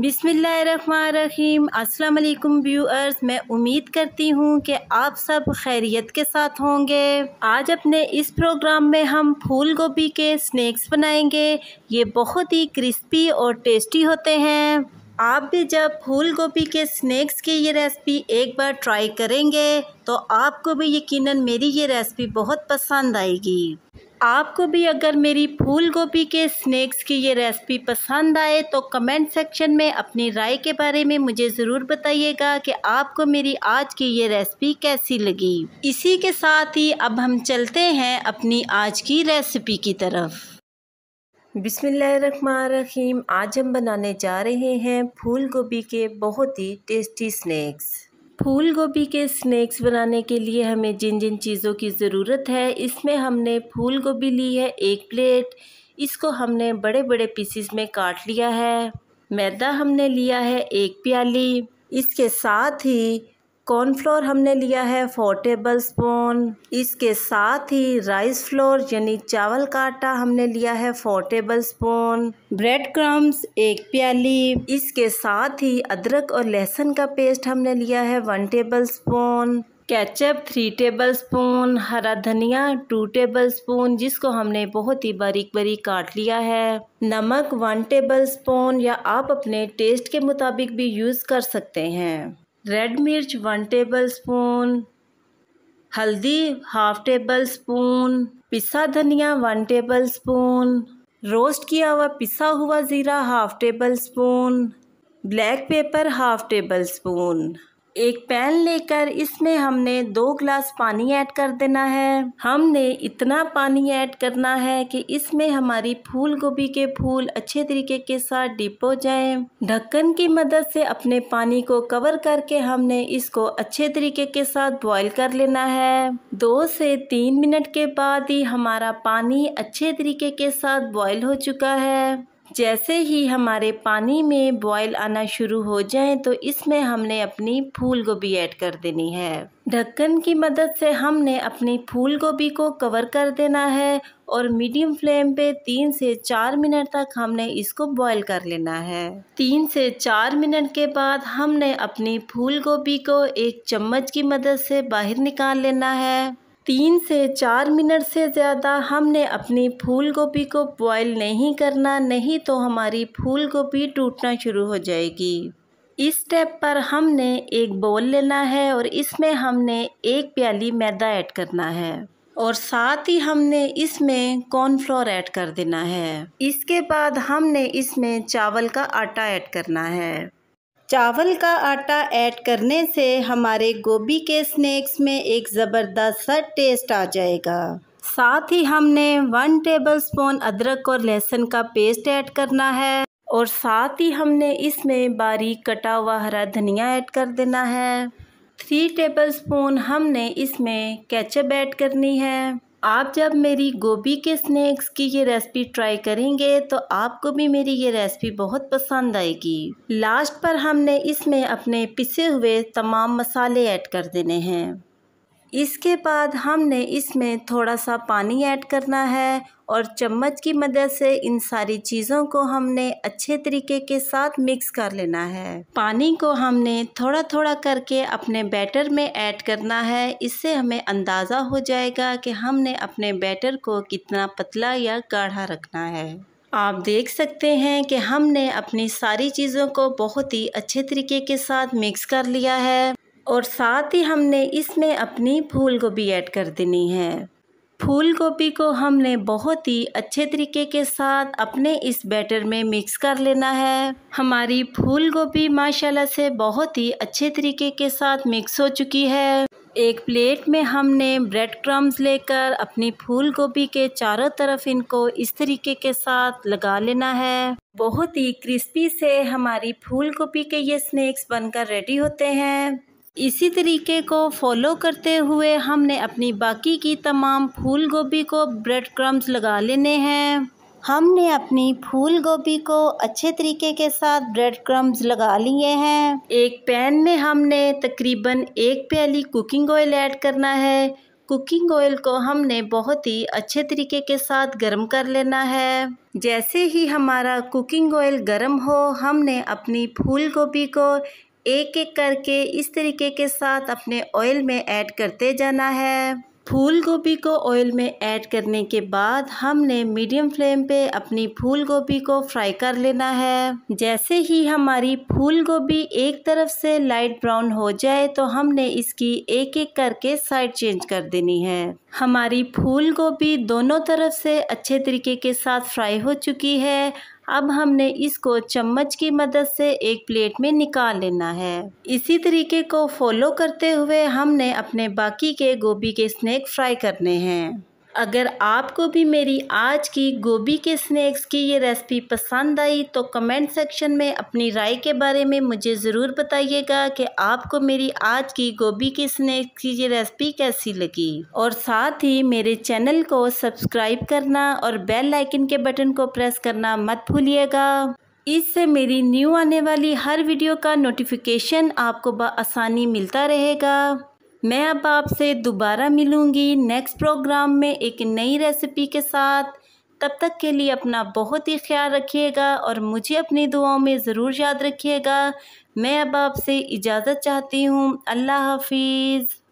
बिसमीम अस्सलाम व्यूअर्स मैं उम्मीद करती हूँ कि आप सब खैरियत के साथ होंगे आज अपने इस प्रोग्राम में हम फूल गोभी के स्नैक्स बनाएंगे ये बहुत ही क्रिस्पी और टेस्टी होते हैं आप भी जब फूल गोभी के स्नैक्स की ये रेसिपी एक बार ट्राई करेंगे तो आपको भी यकीनन मेरी ये रेसिपी बहुत पसंद आएगी आपको भी अगर मेरी फूल गोभी के स्नैक्स की ये रेसिपी पसंद आए तो कमेंट सेक्शन में अपनी राय के बारे में मुझे ज़रूर बताइएगा कि आपको मेरी आज की ये रेसिपी कैसी लगी इसी के साथ ही अब हम चलते हैं अपनी आज की रेसिपी की तरफ बिसमीम आज हम बनाने जा रहे हैं फूल गोभी के बहुत ही टेस्टी स्नैक्स फूल गोभी के स्नैक्स बनाने के लिए हमें जिन जिन चीज़ों की ज़रूरत है इसमें हमने फूल गोभी ली है एक प्लेट इसको हमने बड़े बड़े पीसीस में काट लिया है मैदा हमने लिया है एक प्याली इसके साथ ही कॉर्नफ्लोर हमने लिया है फोर टेबल स्पून इसके साथ ही राइस फ्लोर यानी चावल का आटा हमने लिया है four tablespoon bread crumbs एक प्याली इसके साथ ही अदरक और लहसुन का पेस्ट हमने लिया है one tablespoon ketchup three tablespoon हरा धनिया टू टेबल स्पून जिसको हमने बहुत ही बारीक बारीक काट लिया है नमक वन टेबल स्पून या आप अपने टेस्ट के मुताबिक भी यूज़ कर सकते हैं रेड मिर्च वन टेबल स्पून हल्दी हाफ टेबल स्पून पिसा धनिया वन टेबल स्पून रोस्ट किया हुआ पिसा हुआ ज़ीरा half tablespoon black pepper half tablespoon एक पैन लेकर इसमें हमने दो ग्लास पानी ऐड कर देना है हमने इतना पानी ऐड करना है कि इसमें हमारी फूल गोभी के फूल अच्छे तरीके के साथ डिप हो जाएं। ढक्कन की मदद से अपने पानी को कवर करके हमने इसको अच्छे तरीके के साथ बॉईल कर लेना है दो से तीन मिनट के बाद ही हमारा पानी अच्छे तरीके के साथ बॉयल हो चुका है जैसे ही हमारे पानी में बॉयल आना शुरू हो जाए तो इसमें हमने अपनी फूल गोभी ऐड कर देनी है ढक्कन की मदद से हमने अपनी फूल गोभी को कवर कर देना है और मीडियम फ्लेम पे तीन से चार मिनट तक हमने इसको बॉईल कर लेना है तीन से चार मिनट के बाद हमने अपनी फूल गोभी को एक चम्मच की मदद से बाहर निकाल लेना है तीन से चार मिनट से ज़्यादा हमने अपनी फूल गोभी को बॉयल नहीं करना नहीं तो हमारी फूल गोभी टूटना शुरू हो जाएगी इस स्टेप पर हमने एक बोल लेना है और इसमें हमने एक प्याली मैदा ऐड करना है और साथ ही हमने इसमें कॉर्नफ्लोर ऐड कर देना है इसके बाद हमने इसमें चावल का आटा ऐड करना है चावल का आटा ऐड करने से हमारे गोभी के स्नैक्स में एक ज़बरदस्त सा टेस्ट आ जाएगा साथ ही हमने वन टेबल स्पून अदरक और लहसुन का पेस्ट ऐड करना है और साथ ही हमने इसमें बारीक कटा हुआ हरा धनिया ऐड कर देना है थ्री टेबल स्पून हमने इसमें केचप ऐड करनी है आप जब मेरी गोभी के स्नैक्स की ये रेसिपी ट्राई करेंगे तो आपको भी मेरी ये रेसिपी बहुत पसंद आएगी लास्ट पर हमने इसमें अपने पिसे हुए तमाम मसाले ऐड कर देने हैं इसके बाद हमने इसमें थोड़ा सा पानी ऐड करना है और चम्मच की मदद से इन सारी चीज़ों को हमने अच्छे तरीके के साथ मिक्स कर लेना है पानी को हमने थोड़ा थोड़ा करके अपने बैटर में ऐड करना है इससे हमें अंदाज़ा हो जाएगा कि हमने अपने बैटर को कितना पतला या गाढ़ा रखना है आप देख सकते हैं कि हमने अपनी सारी चीज़ों को बहुत ही अच्छे तरीके के साथ मिक्स कर लिया है और साथ ही हमने इसमें अपनी फूल गोभी ऐड कर देनी है फूल गोभी को हमने बहुत ही अच्छे तरीके के साथ अपने इस बैटर में मिक्स कर लेना है हमारी फूल गोभी माशाल्लाह से बहुत ही अच्छे तरीके के साथ मिक्स हो चुकी है एक प्लेट में हमने ब्रेड क्रम्स लेकर अपनी फूल गोभी के चारों तरफ इनको इस तरीके के साथ लगा लेना है बहुत ही क्रिस्पी से हमारी फूल गोभी के ये स्नैक्स बनकर रेडी होते हैं इसी तरीके को फॉलो करते हुए हमने अपनी बाकी की तमाम फूल गोभी को ब्रेड क्रम्स लगा लेने हैं हमने अपनी फूल गोभी को अच्छे तरीके के साथ ब्रेड क्रम्स लगा लिए हैं एक पैन में हमने तकरीबन एक प्याली कुकिंग ऑयल ऐड करना है कुकिंग ऑयल को हमने बहुत ही अच्छे तरीके के साथ गर्म कर लेना है जैसे ही हमारा कुकिंग ऑयल गर्म हो हमने अपनी फूल गोभी को एक एक करके इस तरीके के साथ अपने ऑयल में ऐड करते जाना है फूल गोभी को ऑयल में ऐड करने के बाद हमने मीडियम फ्लेम पे अपनी फूल गोभी को फ्राई कर लेना है जैसे ही हमारी फूल गोभी एक तरफ से लाइट ब्राउन हो जाए तो हमने इसकी एक एक करके साइड चेंज कर देनी है हमारी फूल गोभी दोनों तरफ से अच्छे तरीके के साथ फ्राई हो चुकी है अब हमने इसको चम्मच की मदद से एक प्लेट में निकाल लेना है इसी तरीके को फॉलो करते हुए हमने अपने बाकी के गोभी के स्नैक फ्राई करने हैं अगर आपको भी मेरी आज की गोभी के स्नैक्स की ये रेसिपी पसंद आई तो कमेंट सेक्शन में अपनी राय के बारे में मुझे ज़रूर बताइएगा कि आपको मेरी आज की गोभी के स्नैक्स की ये रेसिपी कैसी लगी और साथ ही मेरे चैनल को सब्सक्राइब करना और बेल आइकन के बटन को प्रेस करना मत भूलिएगा इससे मेरी न्यू आने वाली हर वीडियो का नोटिफिकेशन आपको बसानी मिलता रहेगा मैं अब आपसे दोबारा मिलूँगी नेक्स्ट प्रोग्राम में एक नई रेसिपी के साथ तब तक के लिए अपना बहुत ही ख्याल रखिएगा और मुझे अपनी दुआओं में ज़रूर याद रखिएगा मैं अब आपसे इजाज़त चाहती हूँ अल्लाह हाफिज़